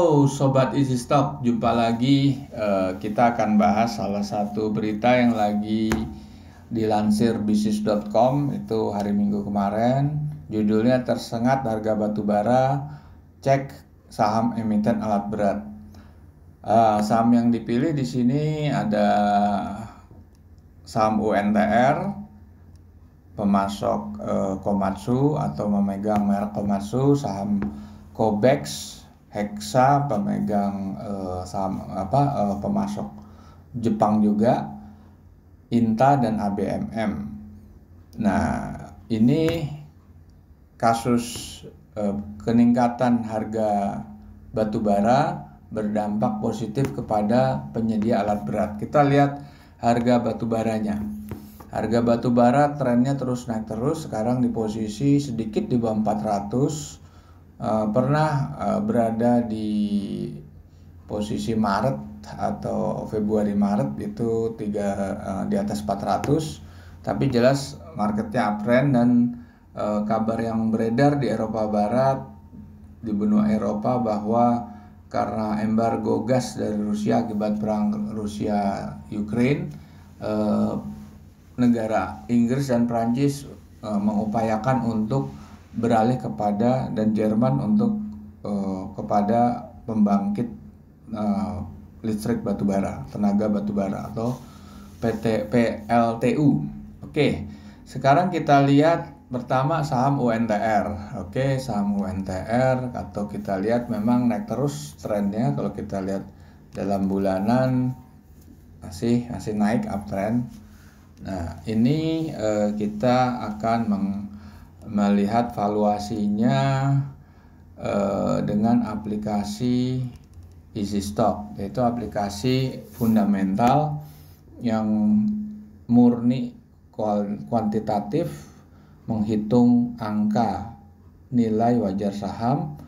Halo oh, Sobat Easy Stock, jumpa lagi. Eh, kita akan bahas salah satu berita yang lagi dilansir bisnis.com itu hari Minggu kemarin. Judulnya tersengat harga batubara, cek saham emiten alat berat. Eh, saham yang dipilih di sini ada saham UNTR, pemasok eh, Komatsu atau memegang merek Komatsu, saham Kobex Hexa pemegang uh, eh, saham apa uh, pemasok Jepang juga Inta dan ABMM. Nah, ini kasus uh, eh, keningkatan harga batubara berdampak positif kepada penyedia alat berat. Kita lihat harga batubaranya. Harga batubara trennya terus naik terus, sekarang di posisi sedikit di bawah 400 Eh, pernah eh, berada di posisi Maret atau Februari Maret itu tiga eh, di atas 400 tapi jelas marketnya uptrend dan kabar yang beredar di Eropa Barat di benua Eropa bahwa karena embargo gas dari Rusia akibat perang Rusia Ukraine negara Inggris dan Prancis mengupayakan untuk beralih kepada dan Jerman untuk uh, kepada pembangkit uh, listrik batubara, tenaga batubara atau PT PLTU. Oke, sekarang kita lihat pertama saham UNTR. Oke, saham UNTR atau kita lihat memang naik terus trennya kalau kita lihat dalam bulanan masih masih naik uptrend. Nah, ini uh, kita akan meng melihat valuasinya eh, dengan aplikasi Easy Stock yaitu aplikasi fundamental yang murni kuantitatif menghitung angka nilai wajar saham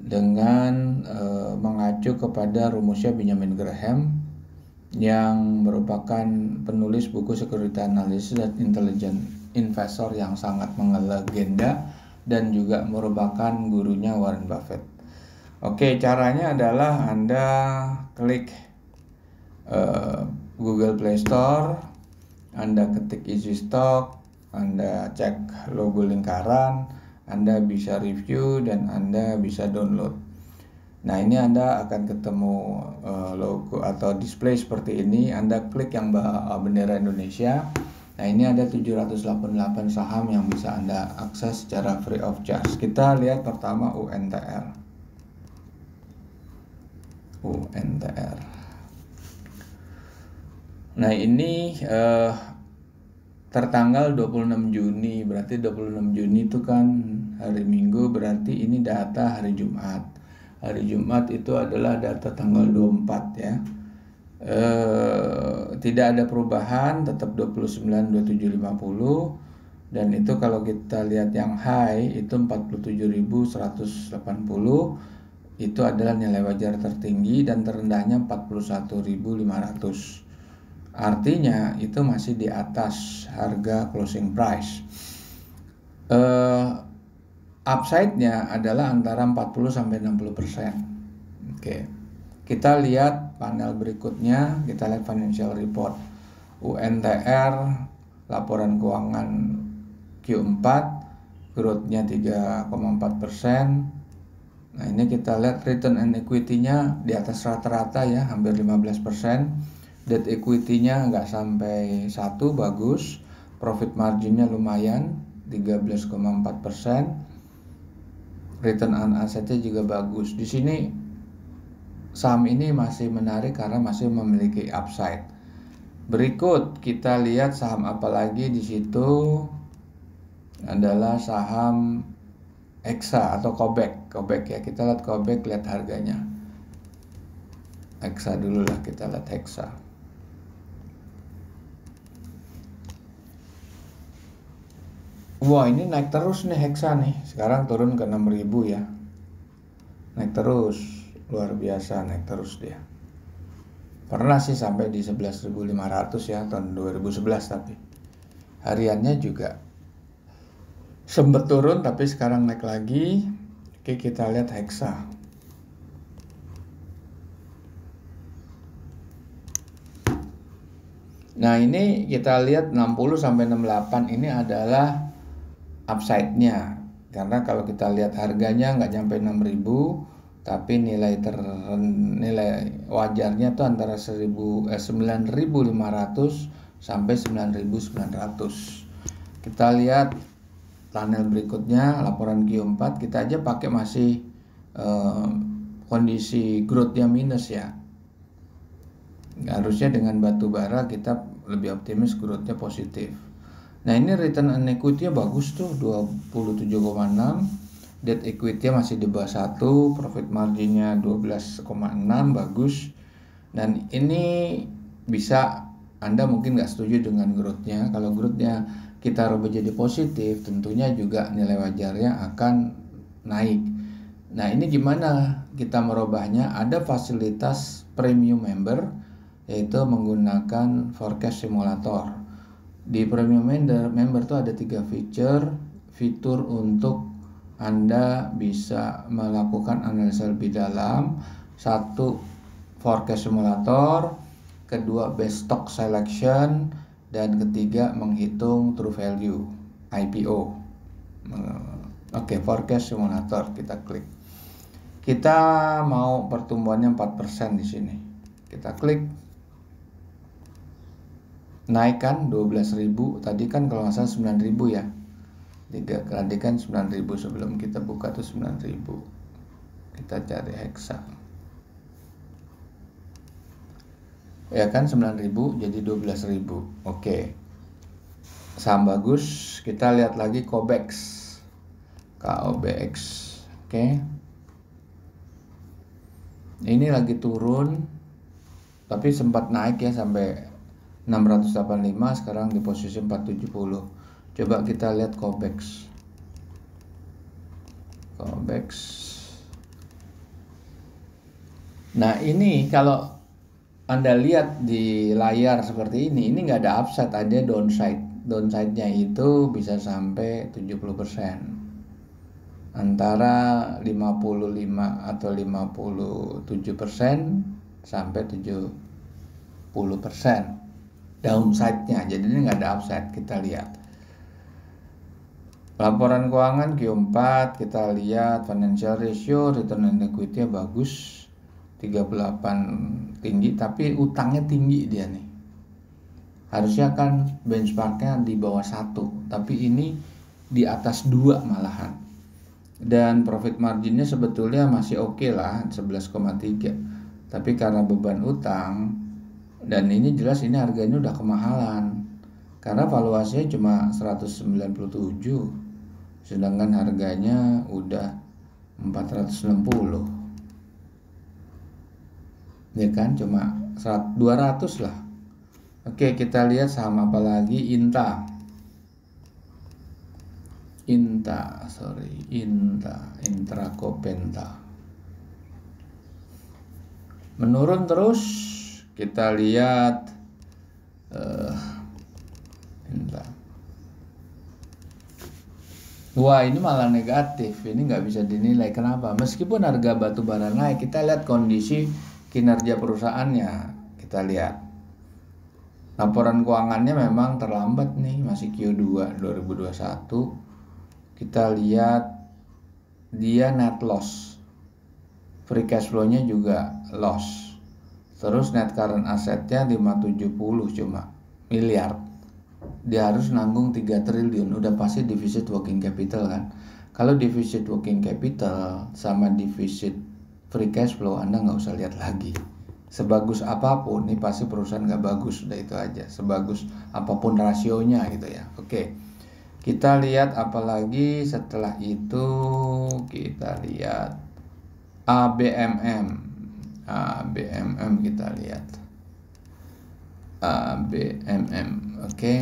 dengan e, mengacu kepada rumusnya Benjamin Graham yang merupakan penulis buku Security Analysis dan Intelligence investor yang sangat mengelegenda dan juga merupakan gurunya Warren Buffett. Oke, caranya adalah Anda klik uh, Google Play Store, Anda ketik Easy stock, Anda cek logo lingkaran, Anda bisa review dan Anda bisa download. Nah, ini Anda akan ketemu uh, logo atau display seperti ini. Anda klik yang bendera Indonesia. Nah ini ada 788 saham yang bisa Anda akses secara free of charge. Kita lihat pertama UNTR. UNTR. Nah ini eh, tertanggal 26 Juni, berarti 26 Juni itu kan hari Minggu, berarti ini data hari Jumat. Hari Jumat itu adalah data tanggal 24 ya. Eh, tidak ada perubahan tetap 29 50 dan itu kalau kita lihat yang high itu 47.180 itu adalah nilai wajar tertinggi dan terendahnya 41.500 artinya itu masih di atas harga closing price. Uh, upside-nya adalah antara 40 sampai 60 persen. Oke. Okay. Kita lihat panel berikutnya, kita lihat financial report UNTR, laporan keuangan Q4, growth 3,4 persen. Nah ini kita lihat return and equity-nya di atas rata-rata ya, hampir 15 persen. Debt equity-nya nggak sampai satu, bagus. Profit margin-nya lumayan, 13,4 persen. Return on asset-nya juga bagus. Di sini saham ini masih menarik karena masih memiliki upside. Berikut kita lihat saham apa lagi di situ adalah saham EXA atau Kobek. Kobek ya, kita lihat Kobek, lihat harganya. EXA dulu lah, kita lihat EXA. Wah ini naik terus nih Hexa nih Sekarang turun ke 6000 ya Naik terus luar biasa naik terus dia pernah sih sampai di 11.500 ya tahun 2011 tapi hariannya juga sempat turun tapi sekarang naik lagi oke kita lihat hexa nah ini kita lihat 60 sampai 68 ini adalah upside-nya karena kalau kita lihat harganya nggak nyampe 6000 tapi nilai ter nilai wajarnya itu antara 1000 eh, 9500 sampai 9900. Kita lihat panel berikutnya laporan Q4 kita aja pakai masih eh, kondisi growth-nya minus ya. Harusnya dengan batu bara kita lebih optimis growth-nya positif. Nah, ini return on equity-nya bagus tuh 27,6 debt equity masih di bawah satu profit marginnya 12,6 bagus dan ini bisa Anda mungkin nggak setuju dengan growthnya kalau growthnya kita rubah jadi positif tentunya juga nilai wajarnya akan naik nah ini gimana kita merubahnya ada fasilitas premium member yaitu menggunakan forecast simulator di premium member member itu ada tiga feature fitur untuk anda bisa melakukan analisa lebih dalam satu forecast simulator, kedua best stock selection, dan ketiga menghitung true value IPO. Eh, oke, okay, forecast simulator kita klik. Kita mau pertumbuhannya 4% di sini. Kita klik naikkan belas 12.000 tadi kan kalau nggak salah 9.000 ya 3 kali kan 9000 sebelum kita buka tuh 9000 kita cari heksa ya kan 9000 jadi 12000 oke okay. saham bagus kita lihat lagi Kobex KOBX oke okay. ini lagi turun tapi sempat naik ya sampai 685 sekarang di posisi 470 Coba kita lihat Cobex. Cobex. Nah ini kalau Anda lihat di layar seperti ini, ini nggak ada upside, ada downside. Downside-nya itu bisa sampai 70% antara 55 atau 57 persen sampai 70 persen downside-nya jadi ini nggak ada upside kita lihat Laporan keuangan Q4 kita lihat financial ratio return on equity bagus 38 tinggi tapi utangnya tinggi dia nih. Harusnya kan benchmarknya di bawah satu tapi ini di atas dua malahan. Dan profit marginnya sebetulnya masih oke okay lah 11,3 tapi karena beban utang dan ini jelas ini harganya udah kemahalan karena valuasinya cuma 197 sedangkan harganya udah 460 ya kan cuma 200 lah Oke kita lihat saham apa lagi Inta Inta sorry Inta Penta menurun terus kita lihat uh, Inta Wah ini malah negatif, ini nggak bisa dinilai. Kenapa? Meskipun harga batu bara naik, kita lihat kondisi kinerja perusahaannya. Kita lihat laporan keuangannya memang terlambat nih, masih Q2 2021. Kita lihat dia net loss, free cash flow-nya juga loss. Terus net current asset-nya 570 cuma miliar dia harus nanggung 3 triliun udah pasti defisit working capital kan kalau defisit working capital sama defisit free cash flow Anda nggak usah lihat lagi sebagus apapun ini pasti perusahaan nggak bagus udah itu aja sebagus apapun rasionya gitu ya oke kita lihat apalagi setelah itu kita lihat ABMM ABMM kita lihat A B M M. Oke. Okay.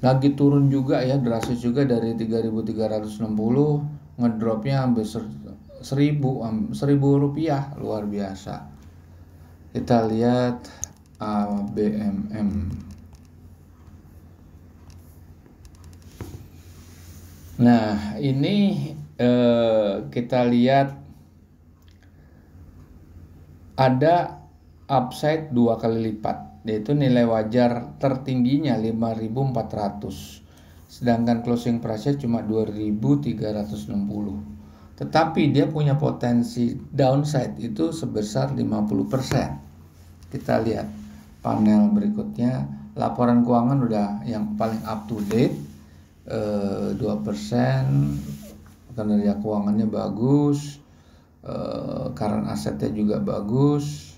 Lagi turun juga ya, drastis juga dari 3360 ngedropnya hampir 1000 1000 rupiah luar biasa. Kita lihat A B M M. Nah, ini eh, kita lihat ada upside dua kali lipat yaitu nilai wajar tertingginya 5400 sedangkan closing price-nya cuma 2360 tetapi dia punya potensi downside itu sebesar 50% kita lihat panel berikutnya laporan keuangan udah yang paling up to date eh, dua persen kinerja ya keuangannya bagus karena eh, asetnya juga bagus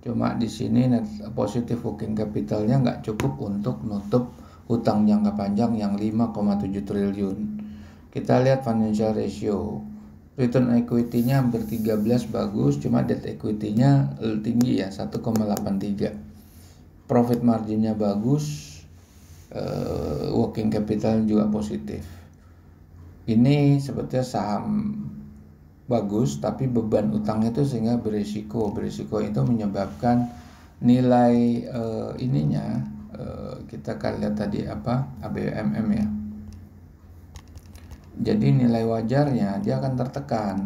cuma di sini net positive working capitalnya nggak cukup untuk nutup hutang jangka panjang yang 5,7 triliun kita lihat financial ratio return equity-nya hampir 13 bagus cuma debt equity-nya tinggi ya 1,83 profit margin-nya bagus uh, working capital juga positif ini sebetulnya saham bagus tapi beban utangnya itu sehingga berisiko berisiko itu menyebabkan nilai uh, ininya uh, kita kan lihat tadi apa ABMM ya jadi nilai wajarnya dia akan tertekan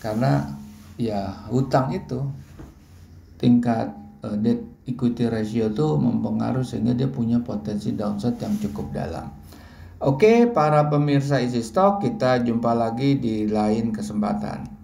karena ya hutang itu tingkat uh, debt equity ratio itu mempengaruhi sehingga dia punya potensi downside yang cukup dalam Oke, para pemirsa Easy Stock kita jumpa lagi di lain kesempatan.